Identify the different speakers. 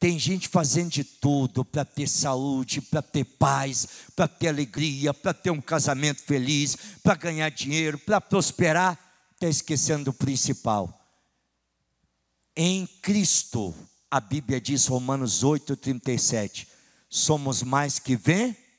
Speaker 1: Tem gente fazendo de tudo para ter saúde, para ter paz, para ter alegria, para ter um casamento feliz, para ganhar dinheiro, para prosperar, está esquecendo o principal. Em Cristo, a Bíblia diz, Romanos 8, 37, somos mais que vencedores